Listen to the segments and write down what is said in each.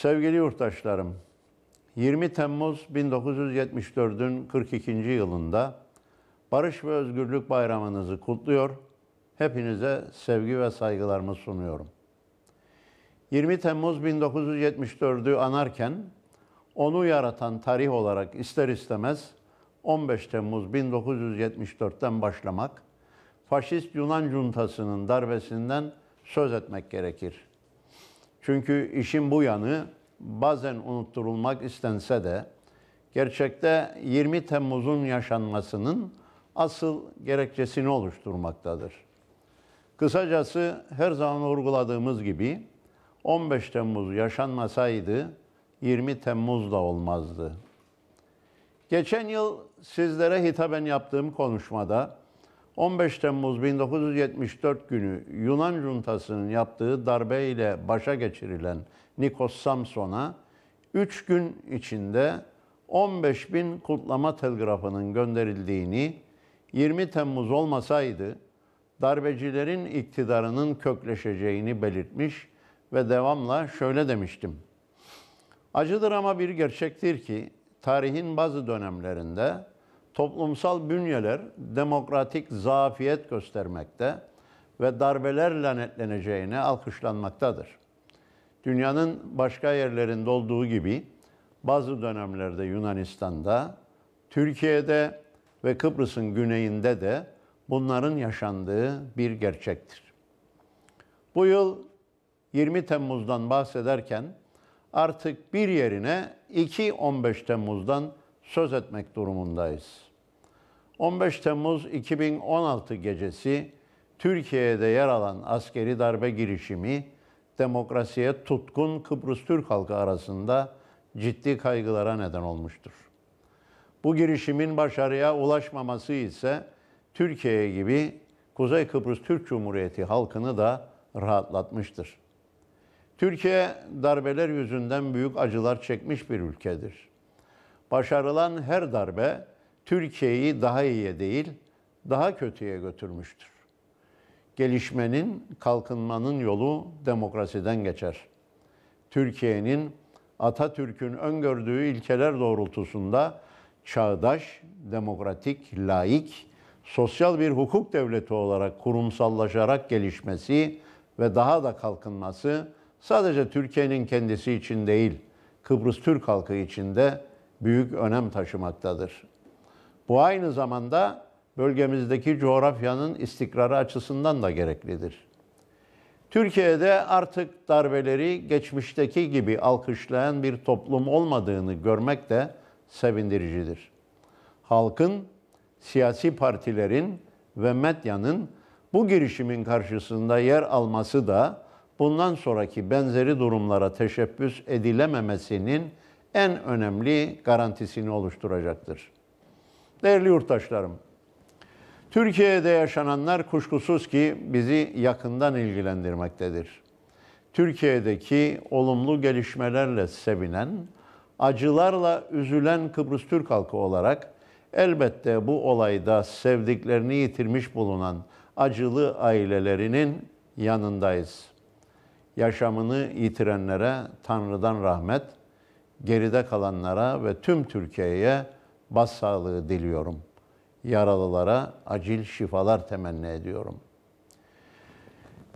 Sevgili yurttaşlarım, 20 Temmuz 1974'ün 42. yılında Barış ve Özgürlük Bayramınızı kutluyor. Hepinize sevgi ve saygılarımı sunuyorum. 20 Temmuz 1974'ü anarken onu yaratan tarih olarak ister istemez 15 Temmuz 1974'ten başlamak, faşist Yunan cuntasının darbesinden söz etmek gerekir. Çünkü işin bu yanı bazen unutturulmak istense de gerçekte 20 Temmuz'un yaşanmasının asıl gerekçesini oluşturmaktadır. Kısacası her zaman vurguladığımız gibi 15 Temmuz yaşanmasaydı 20 Temmuz da olmazdı. Geçen yıl sizlere hitaben yaptığım konuşmada 15 Temmuz 1974 günü Yunan juntasının yaptığı darbe ile başa geçirilen Nikos Samson'a 3 gün içinde 15 bin kutlama telgrafının gönderildiğini, 20 Temmuz olmasaydı darbecilerin iktidarının kökleşeceğini belirtmiş ve devamla şöyle demiştim. Acıdır ama bir gerçektir ki tarihin bazı dönemlerinde toplumsal bünyeler demokratik zafiyet göstermekte ve darbeler lanetleneceğine alkışlanmaktadır. Dünyanın başka yerlerinde olduğu gibi bazı dönemlerde Yunanistan'da, Türkiye'de ve Kıbrıs'ın güneyinde de bunların yaşandığı bir gerçektir. Bu yıl 20 Temmuz'dan bahsederken artık bir yerine 2-15 Temmuz'dan söz etmek durumundayız. 15 Temmuz 2016 gecesi Türkiye'de yer alan askeri darbe girişimi demokrasiye tutkun Kıbrıs Türk halkı arasında ciddi kaygılara neden olmuştur. Bu girişimin başarıya ulaşmaması ise Türkiye gibi Kuzey Kıbrıs Türk Cumhuriyeti halkını da rahatlatmıştır. Türkiye darbeler yüzünden büyük acılar çekmiş bir ülkedir. Başarılan her darbe Türkiye'yi daha iyiye değil, daha kötüye götürmüştür. Gelişmenin, kalkınmanın yolu demokrasiden geçer. Türkiye'nin Atatürk'ün öngördüğü ilkeler doğrultusunda çağdaş, demokratik, laik, sosyal bir hukuk devleti olarak kurumsallaşarak gelişmesi ve daha da kalkınması sadece Türkiye'nin kendisi için değil, Kıbrıs Türk halkı için de büyük önem taşımaktadır. Bu aynı zamanda bölgemizdeki coğrafyanın istikrarı açısından da gereklidir. Türkiye'de artık darbeleri geçmişteki gibi alkışlayan bir toplum olmadığını görmek de sevindiricidir. Halkın, siyasi partilerin ve medyanın bu girişimin karşısında yer alması da bundan sonraki benzeri durumlara teşebbüs edilememesinin en önemli garantisini oluşturacaktır. Değerli yurttaşlarım, Türkiye'de yaşananlar kuşkusuz ki bizi yakından ilgilendirmektedir. Türkiye'deki olumlu gelişmelerle sevinen, acılarla üzülen Kıbrıs Türk halkı olarak elbette bu olayda sevdiklerini yitirmiş bulunan acılı ailelerinin yanındayız. Yaşamını yitirenlere Tanrı'dan rahmet, geride kalanlara ve tüm Türkiye'ye Bas sağlığı diliyorum. Yaralılara acil şifalar temenni ediyorum.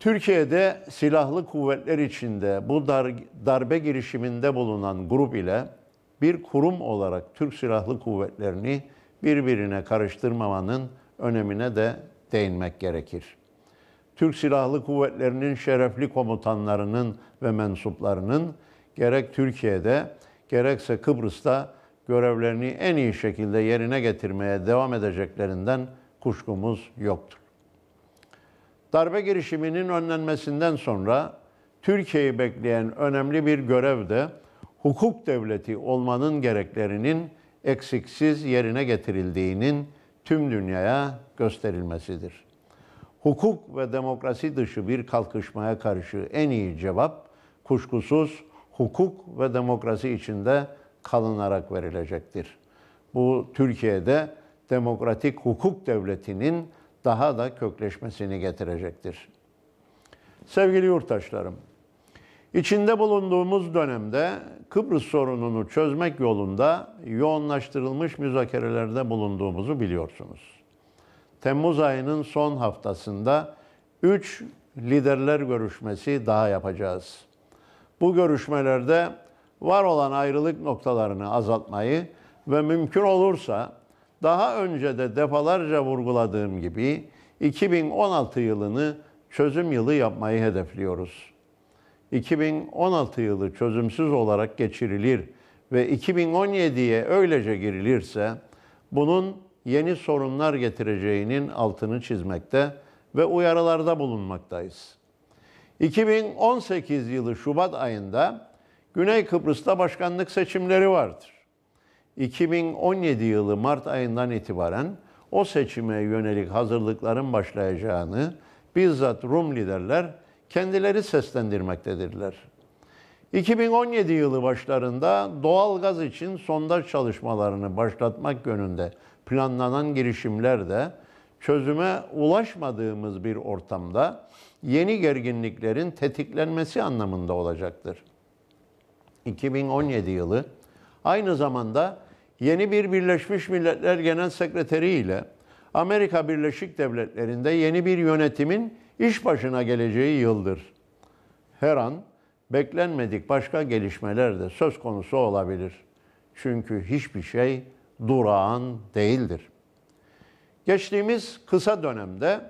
Türkiye'de silahlı kuvvetler içinde bu dar, darbe girişiminde bulunan grup ile bir kurum olarak Türk Silahlı Kuvvetlerini birbirine karıştırmamanın önemine de değinmek gerekir. Türk Silahlı Kuvvetlerinin şerefli komutanlarının ve mensuplarının gerek Türkiye'de gerekse Kıbrıs'ta görevlerini en iyi şekilde yerine getirmeye devam edeceklerinden kuşkumuz yoktur. Darbe girişiminin önlenmesinden sonra Türkiye'yi bekleyen önemli bir görev de hukuk devleti olmanın gereklerinin eksiksiz yerine getirildiğinin tüm dünyaya gösterilmesidir. Hukuk ve demokrasi dışı bir kalkışmaya karşı en iyi cevap kuşkusuz hukuk ve demokrasi içinde kalınarak verilecektir. Bu Türkiye'de demokratik hukuk devletinin daha da kökleşmesini getirecektir. Sevgili yurttaşlarım, içinde bulunduğumuz dönemde Kıbrıs sorununu çözmek yolunda yoğunlaştırılmış müzakerelerde bulunduğumuzu biliyorsunuz. Temmuz ayının son haftasında 3 liderler görüşmesi daha yapacağız. Bu görüşmelerde var olan ayrılık noktalarını azaltmayı ve mümkün olursa daha önce de defalarca vurguladığım gibi 2016 yılını çözüm yılı yapmayı hedefliyoruz. 2016 yılı çözümsüz olarak geçirilir ve 2017'ye öylece girilirse bunun yeni sorunlar getireceğinin altını çizmekte ve uyarılarda bulunmaktayız. 2018 yılı Şubat ayında Güney Kıbrıs'ta başkanlık seçimleri vardır. 2017 yılı Mart ayından itibaren o seçime yönelik hazırlıkların başlayacağını bizzat Rum liderler kendileri seslendirmektedirler. 2017 yılı başlarında doğal gaz için sondaj çalışmalarını başlatmak yönünde planlanan girişimler de çözüme ulaşmadığımız bir ortamda yeni gerginliklerin tetiklenmesi anlamında olacaktır. 2017 yılı aynı zamanda yeni bir Birleşmiş Milletler Genel Sekreteri ile Amerika Birleşik Devletleri'nde yeni bir yönetimin iş başına geleceği yıldır. Her an beklenmedik başka gelişmeler de söz konusu olabilir. Çünkü hiçbir şey durağan değildir. Geçtiğimiz kısa dönemde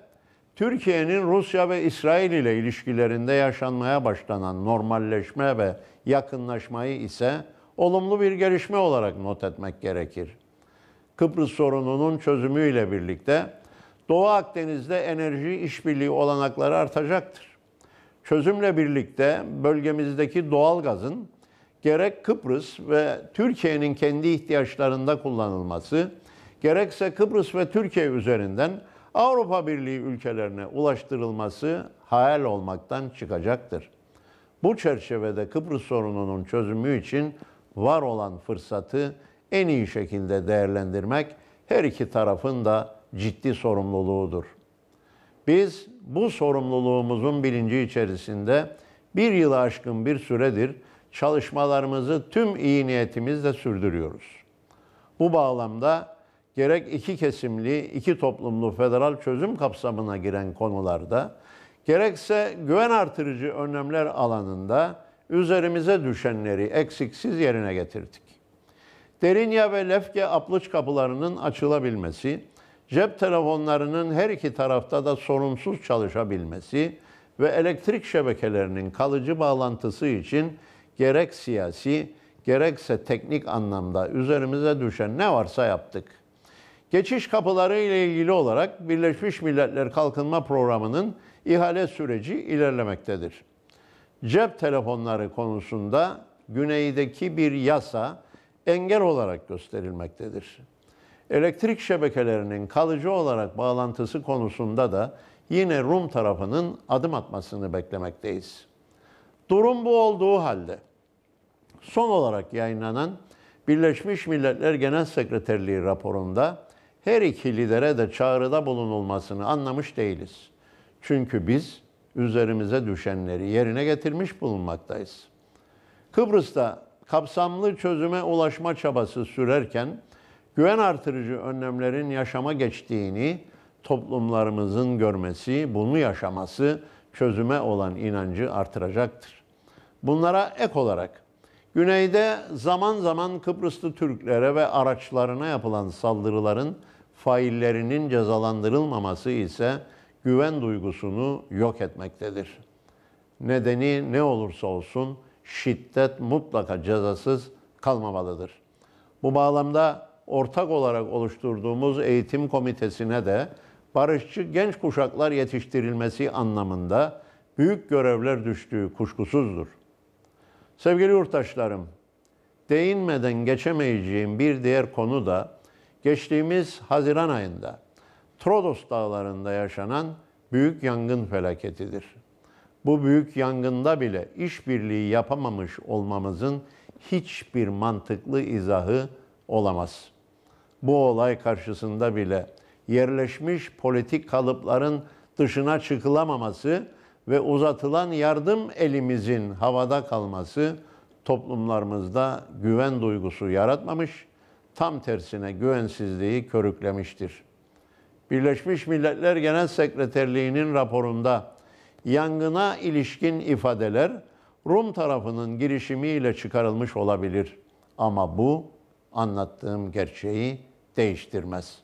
Türkiye'nin Rusya ve İsrail ile ilişkilerinde yaşanmaya başlanan normalleşme ve yakınlaşmayı ise olumlu bir gelişme olarak not etmek gerekir. Kıbrıs sorununun çözümü ile birlikte Doğu Akdeniz'de enerji işbirliği olanakları artacaktır. Çözümle birlikte bölgemizdeki doğal gazın gerek Kıbrıs ve Türkiye'nin kendi ihtiyaçlarında kullanılması, gerekse Kıbrıs ve Türkiye üzerinden Avrupa Birliği ülkelerine ulaştırılması hayal olmaktan çıkacaktır. Bu çerçevede Kıbrıs sorununun çözümü için var olan fırsatı en iyi şekilde değerlendirmek her iki tarafın da ciddi sorumluluğudur. Biz bu sorumluluğumuzun bilinci içerisinde bir yıl aşkın bir süredir çalışmalarımızı tüm iyi niyetimizle sürdürüyoruz. Bu bağlamda gerek iki kesimli, iki toplumlu federal çözüm kapsamına giren konularda, gerekse güven artırıcı önlemler alanında üzerimize düşenleri eksiksiz yerine getirdik. Derinya ve Lefke aplıç kapılarının açılabilmesi, cep telefonlarının her iki tarafta da sorunsuz çalışabilmesi ve elektrik şebekelerinin kalıcı bağlantısı için gerek siyasi, gerekse teknik anlamda üzerimize düşen ne varsa yaptık. Geçiş kapıları ile ilgili olarak Birleşmiş Milletler Kalkınma Programı'nın ihale süreci ilerlemektedir. Cep telefonları konusunda güneydeki bir yasa engel olarak gösterilmektedir. Elektrik şebekelerinin kalıcı olarak bağlantısı konusunda da yine Rum tarafının adım atmasını beklemekteyiz. Durum bu olduğu halde son olarak yayınlanan Birleşmiş Milletler Genel Sekreterliği raporunda her iki lidere de çağrıda bulunulmasını anlamış değiliz. Çünkü biz üzerimize düşenleri yerine getirmiş bulunmaktayız. Kıbrıs'ta kapsamlı çözüme ulaşma çabası sürerken güven artırıcı önlemlerin yaşama geçtiğini toplumlarımızın görmesi, bunu yaşaması çözüme olan inancı artıracaktır. Bunlara ek olarak güneyde zaman zaman Kıbrıslı Türklere ve araçlarına yapılan saldırıların faillerinin cezalandırılmaması ise güven duygusunu yok etmektedir. Nedeni ne olursa olsun şiddet mutlaka cezasız kalmamalıdır. Bu bağlamda ortak olarak oluşturduğumuz eğitim komitesine de barışçı genç kuşaklar yetiştirilmesi anlamında büyük görevler düştüğü kuşkusuzdur. Sevgili yurttaşlarım, değinmeden geçemeyeceğim bir diğer konu da geçtiğimiz Haziran ayında Trodos dağlarında yaşanan büyük yangın felaketidir. Bu büyük yangında bile işbirliği yapamamış olmamızın hiçbir mantıklı izahı olamaz. Bu olay karşısında bile yerleşmiş politik kalıpların dışına çıkılamaması ve uzatılan yardım elimizin havada kalması toplumlarımızda güven duygusu yaratmamış, tam tersine güvensizliği körüklemiştir. Birleşmiş Milletler Genel Sekreterliği'nin raporunda yangına ilişkin ifadeler Rum tarafının girişimiyle çıkarılmış olabilir. Ama bu anlattığım gerçeği değiştirmez.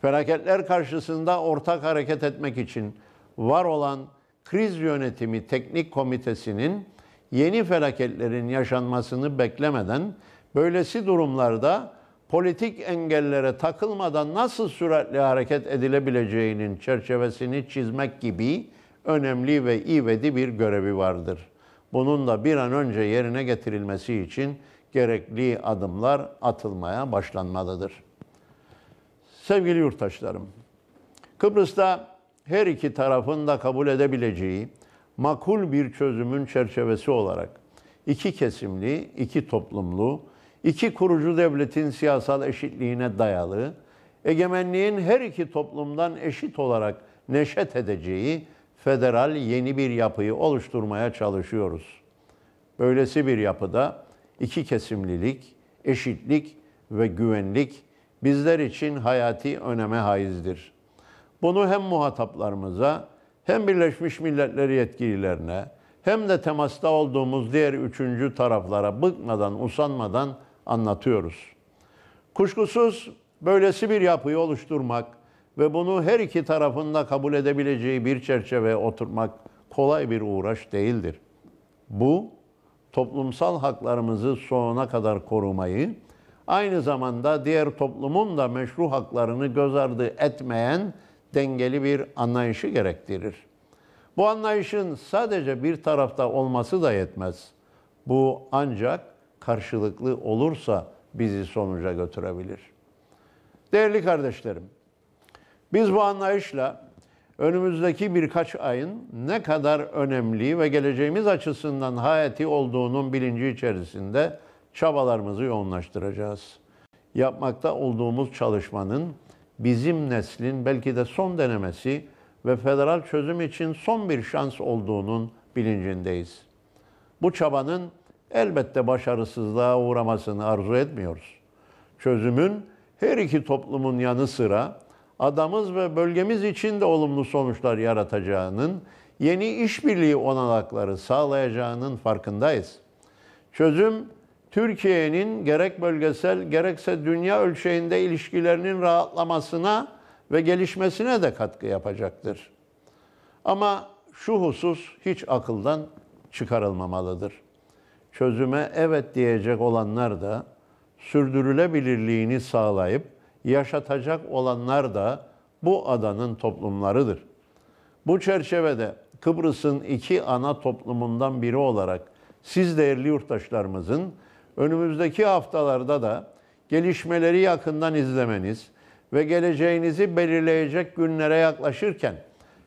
Felaketler karşısında ortak hareket etmek için var olan kriz yönetimi teknik komitesinin yeni felaketlerin yaşanmasını beklemeden böylesi durumlarda politik engellere takılmadan nasıl süratli hareket edilebileceğinin çerçevesini çizmek gibi önemli ve ivedi bir görevi vardır. Bunun da bir an önce yerine getirilmesi için gerekli adımlar atılmaya başlanmalıdır. Sevgili yurttaşlarım, Kıbrıs'ta her iki tarafın da kabul edebileceği makul bir çözümün çerçevesi olarak iki kesimli, iki toplumlu, iki kurucu devletin siyasal eşitliğine dayalı, egemenliğin her iki toplumdan eşit olarak neşet edeceği federal yeni bir yapıyı oluşturmaya çalışıyoruz. Böylesi bir yapıda iki kesimlilik, eşitlik ve güvenlik bizler için hayati öneme haizdir. Bunu hem muhataplarımıza hem Birleşmiş Milletler yetkililerine hem de temasta olduğumuz diğer üçüncü taraflara bıkmadan, usanmadan anlatıyoruz. Kuşkusuz böylesi bir yapıyı oluşturmak ve bunu her iki tarafında kabul edebileceği bir çerçeve oturtmak kolay bir uğraş değildir. Bu toplumsal haklarımızı sonuna kadar korumayı, aynı zamanda diğer toplumun da meşru haklarını göz ardı etmeyen dengeli bir anlayışı gerektirir. Bu anlayışın sadece bir tarafta olması da yetmez. Bu ancak karşılıklı olursa bizi sonuca götürebilir. Değerli kardeşlerim, biz bu anlayışla önümüzdeki birkaç ayın ne kadar önemli ve geleceğimiz açısından hayati olduğunun bilinci içerisinde çabalarımızı yoğunlaştıracağız. Yapmakta olduğumuz çalışmanın bizim neslin belki de son denemesi ve federal çözüm için son bir şans olduğunun bilincindeyiz. Bu çabanın Elbette başarısızlığa uğramasını arzu etmiyoruz. Çözümün her iki toplumun yanı sıra adamız ve bölgemiz için de olumlu sonuçlar yaratacağının, yeni işbirliği olanakları sağlayacağının farkındayız. Çözüm Türkiye'nin gerek bölgesel gerekse dünya ölçeğinde ilişkilerinin rahatlamasına ve gelişmesine de katkı yapacaktır. Ama şu husus hiç akıldan çıkarılmamalıdır çözüme evet diyecek olanlar da sürdürülebilirliğini sağlayıp yaşatacak olanlar da bu adanın toplumlarıdır. Bu çerçevede Kıbrıs'ın iki ana toplumundan biri olarak siz değerli yurttaşlarımızın önümüzdeki haftalarda da gelişmeleri yakından izlemeniz ve geleceğinizi belirleyecek günlere yaklaşırken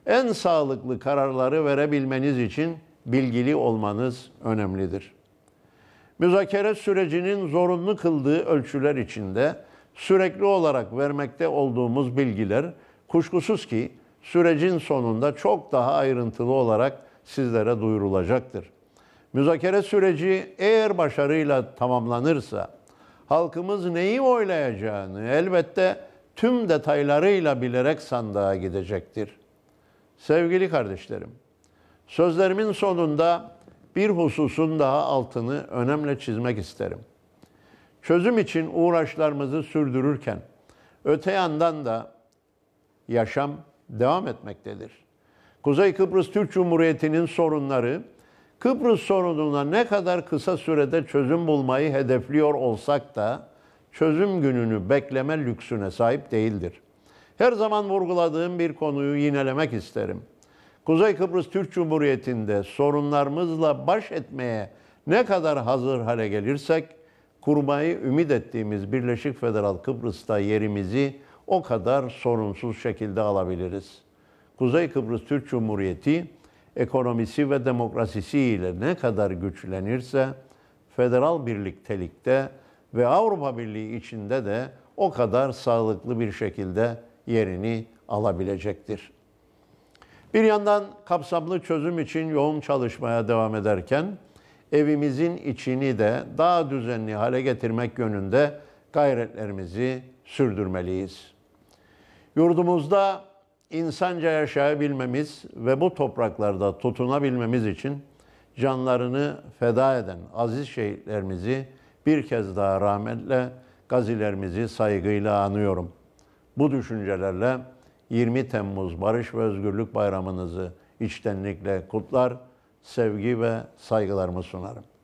en sağlıklı kararları verebilmeniz için bilgili olmanız önemlidir müzakere sürecinin zorunlu kıldığı ölçüler içinde sürekli olarak vermekte olduğumuz bilgiler kuşkusuz ki sürecin sonunda çok daha ayrıntılı olarak sizlere duyurulacaktır. Müzakere süreci eğer başarıyla tamamlanırsa halkımız neyi oylayacağını elbette tüm detaylarıyla bilerek sandığa gidecektir. Sevgili kardeşlerim, sözlerimin sonunda bir hususun daha altını önemle çizmek isterim. Çözüm için uğraşlarımızı sürdürürken öte yandan da yaşam devam etmektedir. Kuzey Kıbrıs Türk Cumhuriyeti'nin sorunları Kıbrıs sorununa ne kadar kısa sürede çözüm bulmayı hedefliyor olsak da çözüm gününü bekleme lüksüne sahip değildir. Her zaman vurguladığım bir konuyu yinelemek isterim. Kuzey Kıbrıs Türk Cumhuriyeti'nde sorunlarımızla baş etmeye ne kadar hazır hale gelirsek, kurmayı ümit ettiğimiz Birleşik Federal Kıbrıs'ta yerimizi o kadar sorunsuz şekilde alabiliriz. Kuzey Kıbrıs Türk Cumhuriyeti ekonomisi ve demokrasisi ile ne kadar güçlenirse federal birliktelikte ve Avrupa Birliği içinde de o kadar sağlıklı bir şekilde yerini alabilecektir. Bir yandan kapsamlı çözüm için yoğun çalışmaya devam ederken evimizin içini de daha düzenli hale getirmek yönünde gayretlerimizi sürdürmeliyiz. Yurdumuzda insanca yaşayabilmemiz ve bu topraklarda tutunabilmemiz için canlarını feda eden aziz şehitlerimizi bir kez daha rahmetle gazilerimizi saygıyla anıyorum. Bu düşüncelerle 20 Temmuz Barış ve Özgürlük Bayramınızı içtenlikle kutlar, sevgi ve saygılarımı sunarım.